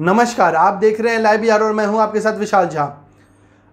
नमस्कार आप देख रहे हैं लाइव यार और मैं हूं आपके साथ विशाल झा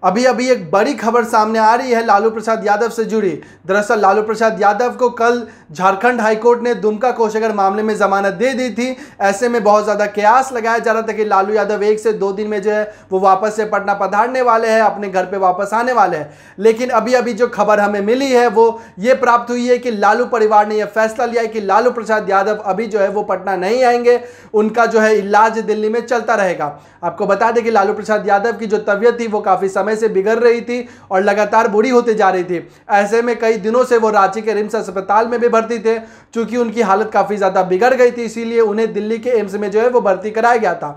अभी अभी एक बड़ी खबर सामने आ रही है लालू प्रसाद यादव से जुड़ी दरअसल लालू प्रसाद यादव को कल झारखंड हाईकोर्ट ने दुमका कोषागर मामले में जमानत दे दी थी ऐसे में बहुत ज़्यादा कयास लगाया जा रहा था कि लालू यादव एक से दो दिन में जो है वो वापस से पटना पधारने वाले हैं अपने घर पर वापस आने वाले हैं लेकिन अभी अभी जो खबर हमें मिली है वो ये प्राप्त हुई है कि लालू परिवार ने यह फैसला लिया है कि लालू प्रसाद यादव अभी जो है वो पटना नहीं आएंगे उनका जो है इलाज दिल्ली में चलता रहेगा आपको बता दें कि लालू प्रसाद यादव की जो तबीयत थी वो काफ़ी समय समय से बिगड़ रही थी और लगातार बुरी होती जा रही थी ऐसे में कई दिनों से वो रांची के रिम्स अस्पताल में भी भर्ती थे चूंकि उनकी हालत काफ़ी ज़्यादा बिगड़ गई थी इसीलिए उन्हें दिल्ली के एम्स में जो है वो भर्ती कराया गया था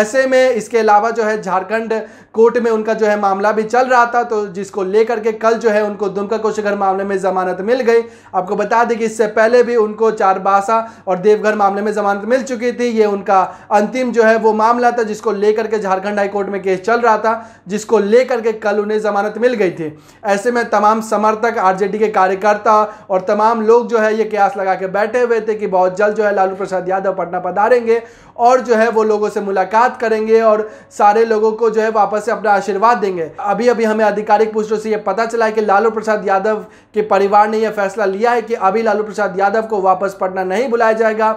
ऐसे में इसके अलावा जो है झारखंड कोर्ट में उनका जो है मामला भी चल रहा था तो जिसको लेकर के कल जो है उनको दुमका कोशघर मामले में जमानत मिल गई आपको बता दें कि इससे पहले भी उनको चारबासा और देवघर मामले में जमानत मिल चुकी थी ये उनका अंतिम जो है वो मामला था जिसको लेकर के झारखंड हाईकोर्ट में केस चल रहा था जिसको लेकर करके कल उन्हें जमानत मिल गई थी ऐसे में तमाम समर्थक आरजेडी के कार्यकर्ता और तमाम लोग जो है ये कयास लगा के बैठे हुए थे कि बहुत जल्द जो है लालू प्रसाद यादव पटना पधारेंगे और जो है वो लोगों से मुलाकात करेंगे और सारे लोगों को जो है वापस से अपना आशीर्वाद देंगे अभी अभी हमें आधिकारिक पुष्टों से ये पता चला है कि लालू प्रसाद यादव के परिवार ने यह फैसला लिया है कि अभी लालू प्रसाद यादव को वापस पटना नहीं बुलाया जाएगा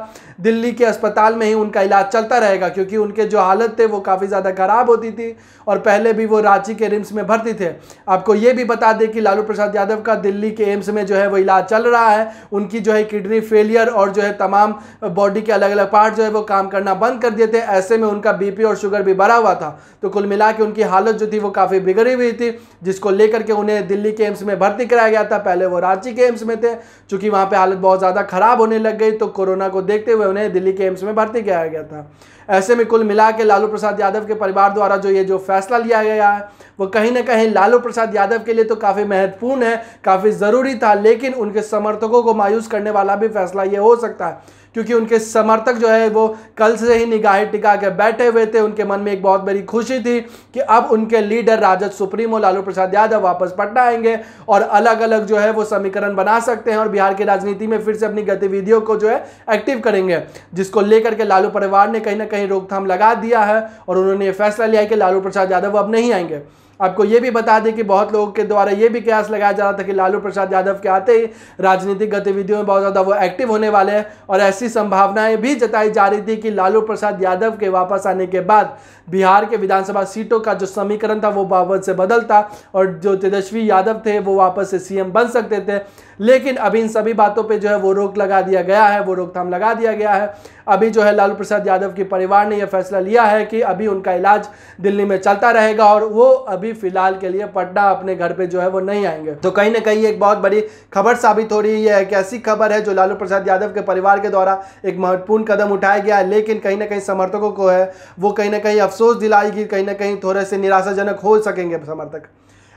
दिल्ली के अस्पताल में ही उनका इलाज चलता रहेगा क्योंकि उनके जो हालत थे वो काफ़ी ज़्यादा ख़राब होती थी और पहले भी वो रांची के रिम्स में भर्ती थे आपको ये भी बता दें कि लालू प्रसाद यादव का दिल्ली के एम्स में जो है वो इलाज चल रहा है उनकी जो है किडनी फेलियर और जो है तमाम बॉडी के अलग अलग पार्ट जो है वो काम करना बंद कर दिए थे ऐसे में उनका बी और शुगर भी बढ़ा हुआ था तो कुल मिला उनकी हालत जो थी वो काफ़ी बिगड़ी हुई थी जिसको लेकर के उन्हें दिल्ली के एम्स में भर्ती कराया गया था पहले वो रांची के एम्स में थे चूँकि वहाँ पर हालत बहुत ज़्यादा ख़राब होने लग गई तो कोरोना को देखते हुए उन्हें दिल्ली के एम्स में भर्ती कराया गया था ऐसे में कुल मिला के लालू प्रसाद यादव के परिवार द्वारा जो ये जो फैसला लिया गया है वो कहीं ना कहीं लालू प्रसाद यादव के लिए तो काफ़ी महत्वपूर्ण है काफ़ी ज़रूरी था लेकिन उनके समर्थकों को मायूस करने वाला भी फैसला ये हो सकता है क्योंकि उनके समर्थक जो है वो कल से ही निगाहें टिका के बैठे हुए थे उनके मन में एक बहुत बड़ी खुशी थी कि अब उनके लीडर राजद सुप्रीमो लालू प्रसाद यादव वापस पटना आएंगे और अलग अलग जो है वो समीकरण बना सकते हैं और बिहार की राजनीति में फिर से अपनी गतिविधियों को जो है एक्टिव करेंगे जिसको लेकर के लालू परिवार ने कहीं ना कहीं रोकथाम लगा दिया है और उन्होंने ये फैसला लिया है कि लालू प्रसाद यादव अब नहीं आएंगे आपको ये भी बता दें कि बहुत लोगों के द्वारा ये भी कयास लगाया जा रहा था कि लालू प्रसाद यादव के आते ही राजनीतिक गतिविधियों में बहुत ज़्यादा वो एक्टिव होने वाले हैं और ऐसी संभावनाएं भी जताई जा रही थी कि लालू प्रसाद यादव के वापस आने के बाद बिहार के विधानसभा सीटों का जो समीकरण था वो बावत से बदलता और जो तेजस्वी यादव थे वो वापस से सीएम बन सकते थे लेकिन अभी इन सभी बातों पर जो है वो रोक लगा दिया गया है वो रोकथाम लगा दिया गया है अभी जो है लालू प्रसाद यादव के परिवार ने यह फैसला लिया है कि अभी उनका इलाज दिल्ली में चलता रहेगा और वो अभी फिलहाल के लिए पटना अपने घर पे जो है वो नहीं आएंगे तो कहीं ना कहीं एक बहुत बड़ी खबर साबित हो रही है एक ऐसी खबर है जो लालू प्रसाद यादव के परिवार के द्वारा एक महत्वपूर्ण कदम उठाया गया है लेकिन कहीं ना कहीं समर्थकों को है वो कहीं ना कहीं अफसोस दिलाएगी कहीं ना कहीं थोड़े से निराशाजनक हो सकेंगे समर्थक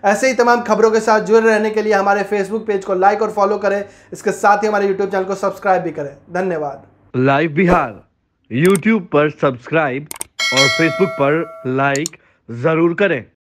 ऐसे ही तमाम खबरों के साथ जुड़े रहने के लिए हमारे फेसबुक पेज को लाइक और फॉलो करें इसके साथ ही हमारे यूट्यूब चैनल को सब्सक्राइब भी करें धन्यवाद लाइव बिहार यूट्यूब पर सब्सक्राइब और फेसबुक पर लाइक ज़रूर करें